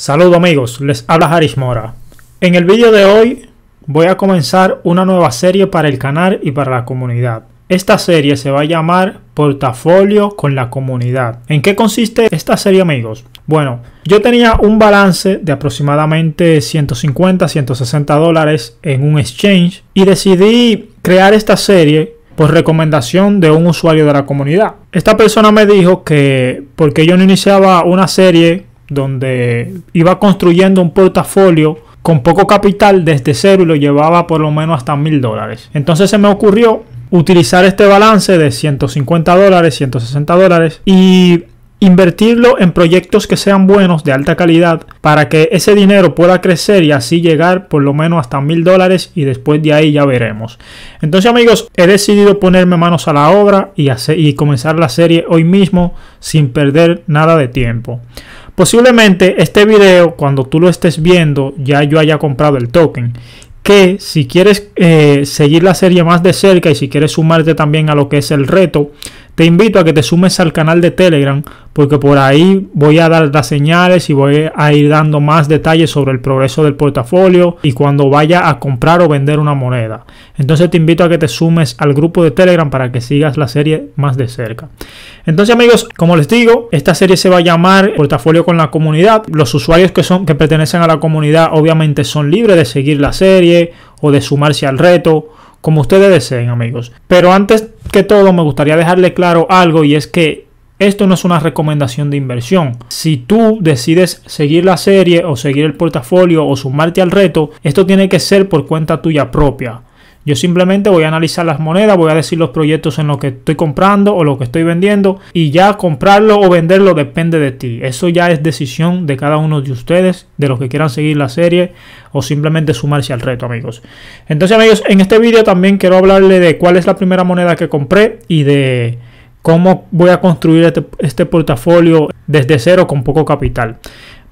Saludos amigos, les habla Harish Mora. En el vídeo de hoy voy a comenzar una nueva serie para el canal y para la comunidad. Esta serie se va a llamar Portafolio con la comunidad. ¿En qué consiste esta serie amigos? Bueno, yo tenía un balance de aproximadamente 150, 160 dólares en un exchange y decidí crear esta serie por recomendación de un usuario de la comunidad. Esta persona me dijo que porque yo no iniciaba una serie donde iba construyendo un portafolio con poco capital desde cero y lo llevaba por lo menos hasta mil dólares. Entonces se me ocurrió utilizar este balance de 150 dólares, 160 dólares y invertirlo en proyectos que sean buenos, de alta calidad, para que ese dinero pueda crecer y así llegar por lo menos hasta mil dólares y después de ahí ya veremos. Entonces amigos, he decidido ponerme manos a la obra y, y comenzar la serie hoy mismo sin perder nada de tiempo. Posiblemente este video, cuando tú lo estés viendo, ya yo haya comprado el token. Que si quieres eh, seguir la serie más de cerca y si quieres sumarte también a lo que es el reto te invito a que te sumes al canal de Telegram porque por ahí voy a dar las señales y voy a ir dando más detalles sobre el progreso del portafolio y cuando vaya a comprar o vender una moneda. Entonces te invito a que te sumes al grupo de Telegram para que sigas la serie más de cerca. Entonces amigos, como les digo, esta serie se va a llamar Portafolio con la comunidad. Los usuarios que son que pertenecen a la comunidad obviamente son libres de seguir la serie o de sumarse al reto como ustedes deseen, amigos. Pero antes que todo, me gustaría dejarle claro algo y es que esto no es una recomendación de inversión. Si tú decides seguir la serie o seguir el portafolio o sumarte al reto, esto tiene que ser por cuenta tuya propia. Yo simplemente voy a analizar las monedas, voy a decir los proyectos en los que estoy comprando o lo que estoy vendiendo y ya comprarlo o venderlo depende de ti. Eso ya es decisión de cada uno de ustedes, de los que quieran seguir la serie o simplemente sumarse al reto, amigos. Entonces, amigos, en este vídeo también quiero hablarle de cuál es la primera moneda que compré y de cómo voy a construir este, este portafolio desde cero con poco capital.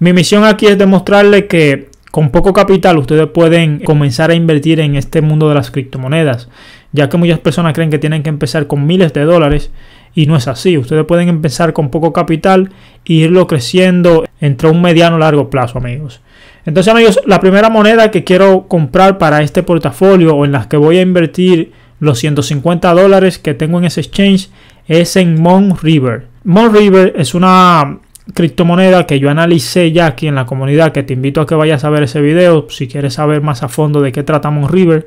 Mi misión aquí es demostrarle que con poco capital ustedes pueden comenzar a invertir en este mundo de las criptomonedas, ya que muchas personas creen que tienen que empezar con miles de dólares y no es así. Ustedes pueden empezar con poco capital e irlo creciendo entre un mediano y largo plazo, amigos. Entonces, amigos, la primera moneda que quiero comprar para este portafolio o en las que voy a invertir los 150 dólares que tengo en ese exchange es en Mon River. Mon River es una criptomoneda que yo analicé ya aquí en la comunidad, que te invito a que vayas a ver ese video si quieres saber más a fondo de qué tratamos River.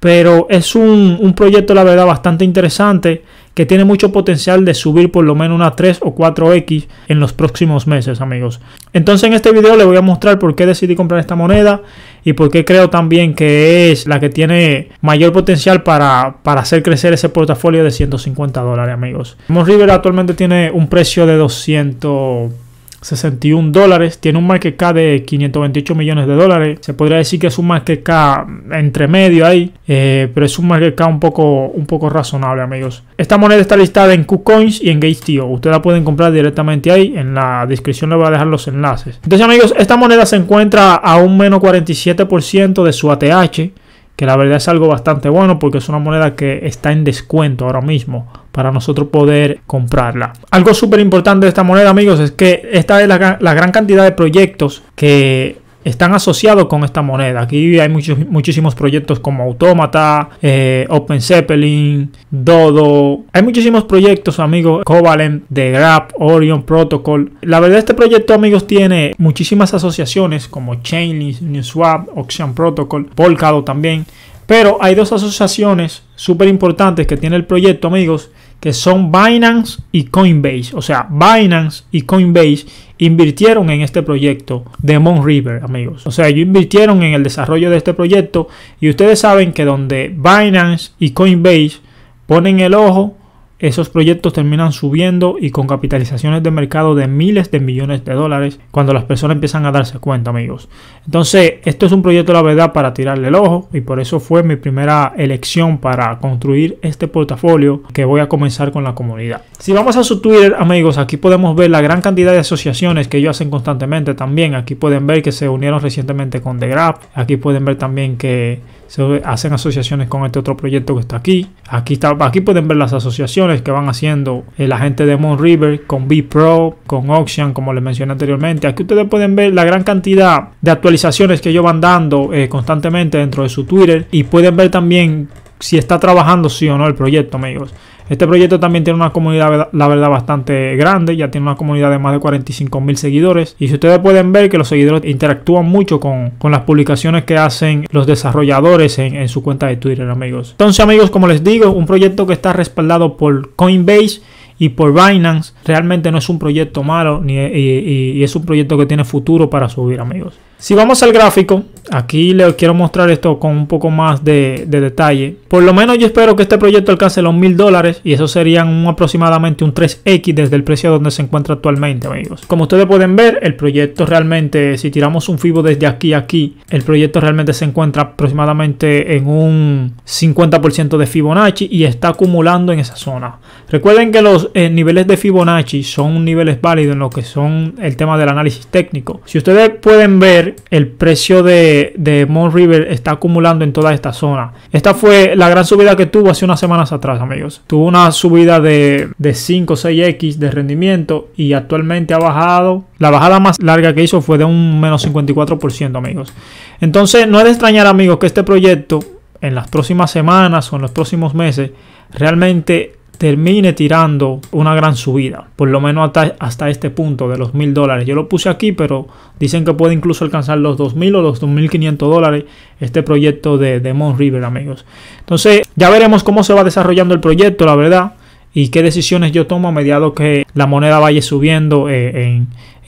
Pero es un, un proyecto, la verdad, bastante interesante que tiene mucho potencial de subir por lo menos una 3 o 4x en los próximos meses, amigos. Entonces en este video les voy a mostrar por qué decidí comprar esta moneda y porque creo también que es la que tiene mayor potencial para, para hacer crecer ese portafolio de 150 dólares, amigos. Mon River actualmente tiene un precio de 200 61 dólares. Tiene un market cap de 528 millones de dólares. Se podría decir que es un market cap entre medio ahí, eh, pero es un market cap un poco, un poco razonable, amigos. Esta moneda está listada en KuCoins y en Gate.io Ustedes la pueden comprar directamente ahí. En la descripción les voy a dejar los enlaces. Entonces, amigos, esta moneda se encuentra a un menos 47% de su ATH. Que la verdad es algo bastante bueno porque es una moneda que está en descuento ahora mismo para nosotros poder comprarla. Algo súper importante de esta moneda, amigos, es que esta es la, gran cantidad de proyectos que están asociados con esta moneda. Aquí hay muchos, muchísimos proyectos como Automata, eh, Open Zeppelin, Dodo. Hay muchísimos proyectos, amigos, Covalent, The Grab, Orion Protocol. La verdad, este proyecto, amigos, tiene muchísimas asociaciones como Chainlink, NewSwap, Auction Protocol, Volcado también. Pero hay dos asociaciones súper importantes que tiene el proyecto, amigos, que son Binance y Coinbase. O sea, Binance y Coinbase invirtieron en este proyecto de Mon River, amigos. O sea, ellos invirtieron en el desarrollo de este proyecto y ustedes saben que donde Binance y Coinbase ponen el ojo, esos proyectos terminan subiendo y con capitalizaciones de mercado de miles de millones de dólares cuando las personas empiezan a darse cuenta, amigos. Entonces, esto es un proyecto, la verdad, para tirarle el ojo y por eso fue mi primera elección para construir este portafolio que voy a comenzar con la comunidad. Si vamos a su Twitter, amigos, aquí podemos ver la gran cantidad de asociaciones que ellos hacen constantemente también. Aquí pueden ver que se unieron recientemente con The Graph. Aquí pueden ver también que se hacen asociaciones con este otro proyecto que está aquí. Aquí, está, aquí pueden ver las asociaciones que van haciendo eh, la gente de Moon River con B-Pro, con Ocean, como les mencioné anteriormente. Aquí ustedes pueden ver la gran cantidad de actualizaciones que ellos van dando eh, constantemente dentro de su Twitter y pueden ver también si está trabajando sí o no el proyecto, amigos. Este proyecto también tiene una comunidad, la verdad, bastante grande, ya tiene una comunidad de más de 45 mil seguidores. Y si ustedes pueden ver que los seguidores interactúan mucho con, las publicaciones que hacen los desarrolladores en, su cuenta de Twitter, amigos. Entonces, amigos, como les digo, un proyecto que está respaldado por Coinbase y por Binance. Realmente no es un proyecto malo y, y es un proyecto que tiene futuro para subir, amigos. Si vamos al gráfico, aquí les quiero mostrar esto con un poco más de, detalle. Por lo menos yo espero que este proyecto alcance los mil dólares y eso serían un, aproximadamente un 3x desde el precio donde se encuentra actualmente, amigos. Como ustedes pueden ver, el proyecto realmente, si tiramos un FIBO desde aquí a aquí, el proyecto realmente se encuentra aproximadamente en un 50% de Fibonacci y está acumulando en esa zona. Recuerden que los eh, niveles de Fibonacci son niveles válidos en lo que son el tema del análisis técnico. Si ustedes pueden ver, el precio de, de Mount River está acumulando en toda esta zona. Esta fue la gran subida que tuvo hace unas semanas atrás, amigos. Tuvo una subida de, de 5 o 6X de rendimiento y actualmente ha bajado. La bajada más larga que hizo fue de un menos 54%, amigos. Entonces, no es de extrañar, amigos, que este proyecto en las próximas semanas o en los próximos meses realmente termine tirando una gran subida, por lo menos hasta, hasta este punto de los mil dólares. Yo lo puse aquí, pero dicen que puede incluso alcanzar los 2.000 o los 2.500 dólares este proyecto de, de River, amigos. Entonces, ya veremos cómo se va desarrollando el proyecto, la verdad, y qué decisiones yo tomo a mediado que la moneda vaya subiendo eh,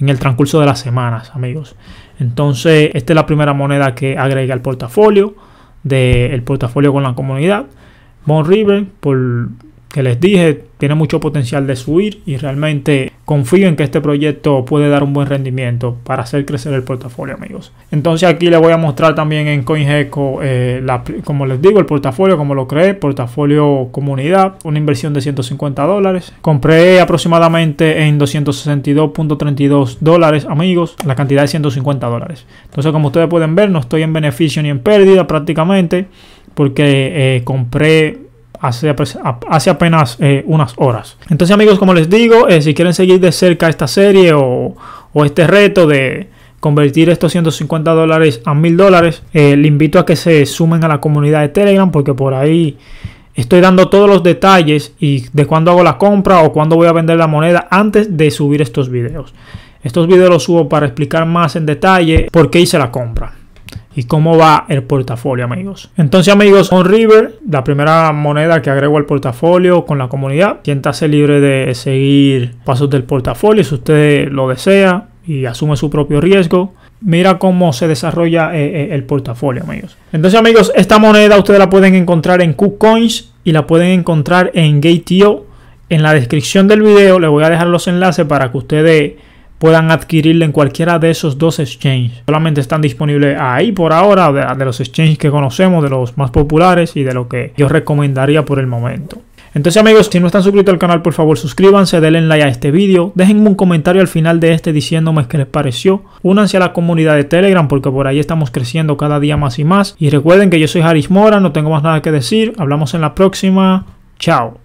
en, el transcurso de las semanas, amigos. Entonces, esta es la primera moneda que agrega al portafolio, del portafolio con la comunidad. Mon River, por que les dije, tiene mucho potencial de subir y realmente confío en que este proyecto puede dar un buen rendimiento para hacer crecer el portafolio, amigos. Entonces aquí les voy a mostrar también en CoinGecko, eh, como les digo, el portafolio, como lo creé, portafolio comunidad, una inversión de 150 dólares. Compré aproximadamente en 262.32 dólares, amigos, la cantidad de 150 dólares. Entonces, como ustedes pueden ver, no estoy en beneficio ni en pérdida prácticamente porque eh, compré hace, apenas eh, unas horas. Entonces amigos, como les digo, eh, si quieren seguir de cerca esta serie o, este reto de convertir estos 150 dólares a 1000 dólares, eh, Les invito a que se sumen a la comunidad de Telegram porque por ahí estoy dando todos los detalles y de cuándo hago la compra o cuándo voy a vender la moneda antes de subir estos videos. Estos videos los subo para explicar más en detalle por qué hice la compra y cómo va el portafolio, amigos. Entonces, amigos, son River, la primera moneda que agrego al portafolio con la comunidad. Siéntase libre de seguir pasos del portafolio si usted lo desea y asume su propio riesgo. Mira cómo se desarrolla eh, eh, el portafolio, amigos. Entonces, amigos, esta moneda ustedes la pueden encontrar en KuCoins y la pueden encontrar en Gate.io. En la descripción del video les voy a dejar los enlaces para que ustedes puedan adquirirle en cualquiera de esos dos exchanges. Solamente están disponibles ahí por ahora, de, los exchanges que conocemos, de los más populares y de lo que yo recomendaría por el momento. Entonces amigos, si no están suscritos al canal, por favor suscríbanse, denle like a este vídeo, déjenme un comentario al final de este diciéndome qué les pareció, únanse a la comunidad de Telegram porque por ahí estamos creciendo cada día más y más. Y recuerden que yo soy Haris Mora, no tengo más nada que decir, hablamos en la próxima, chao.